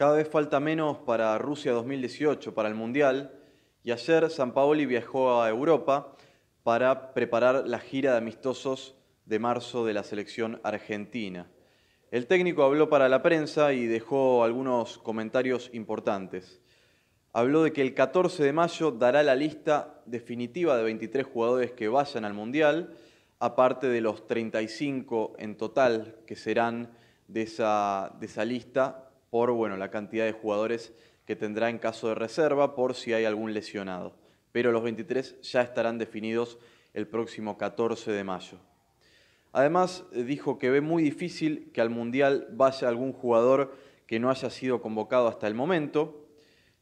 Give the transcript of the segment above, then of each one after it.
Cada vez falta menos para Rusia 2018, para el Mundial, y ayer San Paoli viajó a Europa para preparar la gira de amistosos de marzo de la selección argentina. El técnico habló para la prensa y dejó algunos comentarios importantes. Habló de que el 14 de mayo dará la lista definitiva de 23 jugadores que vayan al Mundial, aparte de los 35 en total que serán de esa, de esa lista por bueno, la cantidad de jugadores que tendrá en caso de reserva por si hay algún lesionado. Pero los 23 ya estarán definidos el próximo 14 de mayo. Además, eh, dijo que ve muy difícil que al Mundial vaya algún jugador que no haya sido convocado hasta el momento.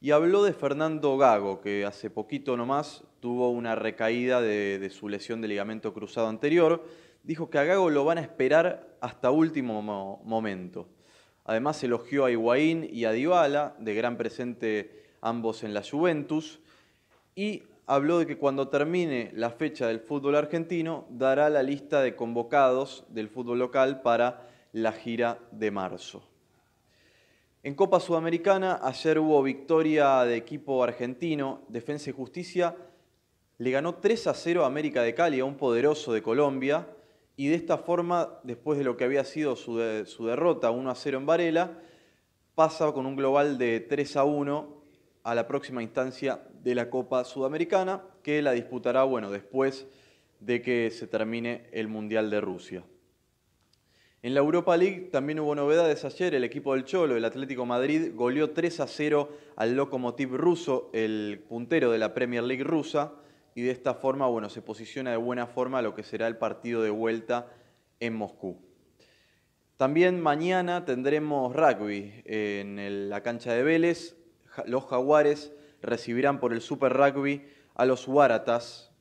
Y habló de Fernando Gago, que hace poquito nomás tuvo una recaída de, su lesión de ligamento cruzado anterior. Dijo que a Gago lo van a esperar hasta último momento. Además elogió a Higuaín y a Dybala, de gran presente ambos en la Juventus, y habló de que cuando termine la fecha del fútbol argentino dará la lista de convocados del fútbol local para la gira de marzo. En Copa Sudamericana ayer hubo victoria de equipo argentino, Defensa y Justicia le ganó 3 a 0 a América de Cali, a un poderoso de Colombia, y de esta forma, después de lo que había sido su, derrota 1 a 0 en Varela, pasa con un global de 3 a 1 a la próxima instancia de la Copa Sudamericana, que la disputará bueno, después de que se termine el Mundial de Rusia. En la Europa League también hubo novedades ayer. El equipo del Cholo, el Atlético Madrid, goleó 3 a 0 al Lokomotiv ruso, el puntero de la Premier League rusa y de esta forma, bueno, se posiciona de buena forma lo que será el partido de vuelta en Moscú. También mañana tendremos rugby en la cancha de Vélez. Los jaguares recibirán por el Super Rugby a los Huaratas,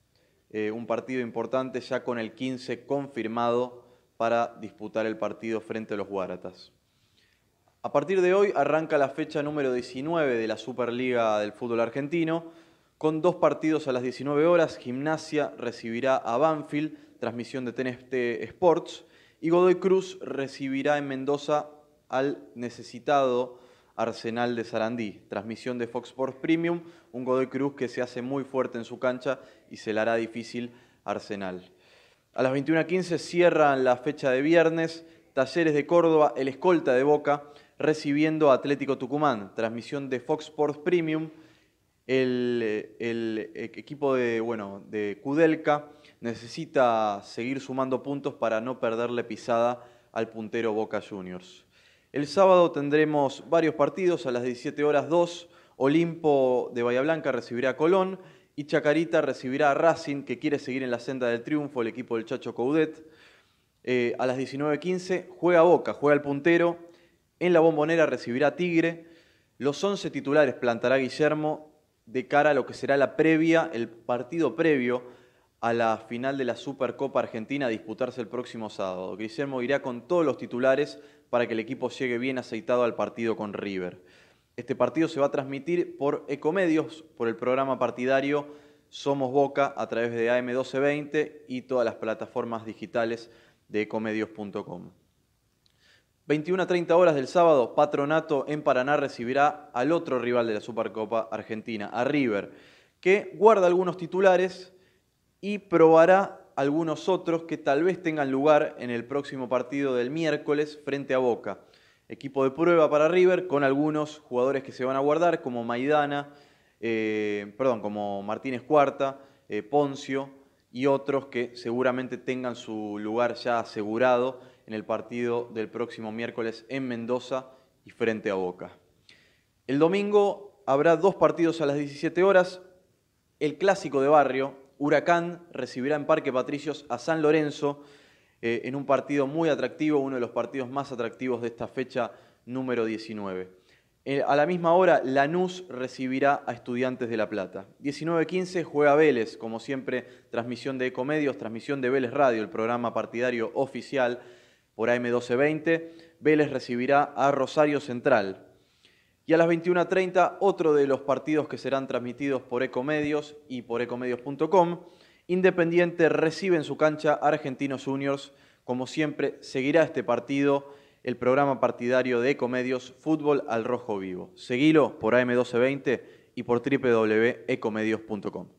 eh, un partido importante ya con el 15 confirmado para disputar el partido frente a los Huaratas. A partir de hoy arranca la fecha número 19 de la Superliga del Fútbol Argentino con dos partidos a las 19 horas, Gimnasia recibirá a Banfield, transmisión de TNT Sports, y Godoy Cruz recibirá en Mendoza al necesitado Arsenal de Sarandí, transmisión de Fox Sports Premium, un Godoy Cruz que se hace muy fuerte en su cancha y se le hará difícil Arsenal. A las 21.15 cierran la fecha de viernes, Talleres de Córdoba, el escolta de Boca, recibiendo a Atlético Tucumán, transmisión de Fox Sports Premium, el, eh, equipo de, bueno, de Kudelka necesita seguir sumando puntos para no perderle pisada al puntero Boca Juniors. El sábado tendremos varios partidos, a las 17 horas 2, Olimpo de Bahía Blanca recibirá a Colón y Chacarita recibirá a Racing, que quiere seguir en la senda del triunfo, el equipo del Chacho Coudet. Eh, a las 19.15 juega Boca, juega el puntero, en la bombonera recibirá a Tigre, los 11 titulares plantará Guillermo de cara a lo que será la previa, el partido previo a la final de la Supercopa Argentina a disputarse el próximo sábado. Guillermo irá con todos los titulares para que el equipo llegue bien aceitado al partido con River. Este partido se va a transmitir por Ecomedios, por el programa partidario Somos Boca a través de AM1220 y todas las plataformas digitales de ecomedios.com. 21 a 30 horas del sábado, Patronato en Paraná recibirá al otro rival de la Supercopa Argentina, a River, que guarda algunos titulares y probará algunos otros que tal vez tengan lugar en el próximo partido del miércoles frente a Boca. Equipo de prueba para River con algunos jugadores que se van a guardar, como Maidana, eh, perdón, como Martínez Cuarta, eh, Poncio y otros que seguramente tengan su lugar ya asegurado en el partido del próximo miércoles en Mendoza y frente a Boca. El domingo habrá dos partidos a las 17 horas. El clásico de barrio, Huracán, recibirá en Parque Patricios a San Lorenzo eh, en un partido muy atractivo, uno de los partidos más atractivos de esta fecha número 19. Eh, a la misma hora, Lanús recibirá a Estudiantes de La Plata. 19.15 juega Vélez, como siempre, transmisión de Ecomedios, transmisión de Vélez Radio, el programa partidario oficial por AM1220. Vélez recibirá a Rosario Central. Y a las 21.30, otro de los partidos que serán transmitidos por Ecomedios y por ecomedios.com. Independiente recibe en su cancha a Argentinos Juniors. Como siempre, seguirá este partido el programa partidario de Ecomedios Fútbol al Rojo Vivo. Seguilo por AM1220 y por www.ecomedios.com.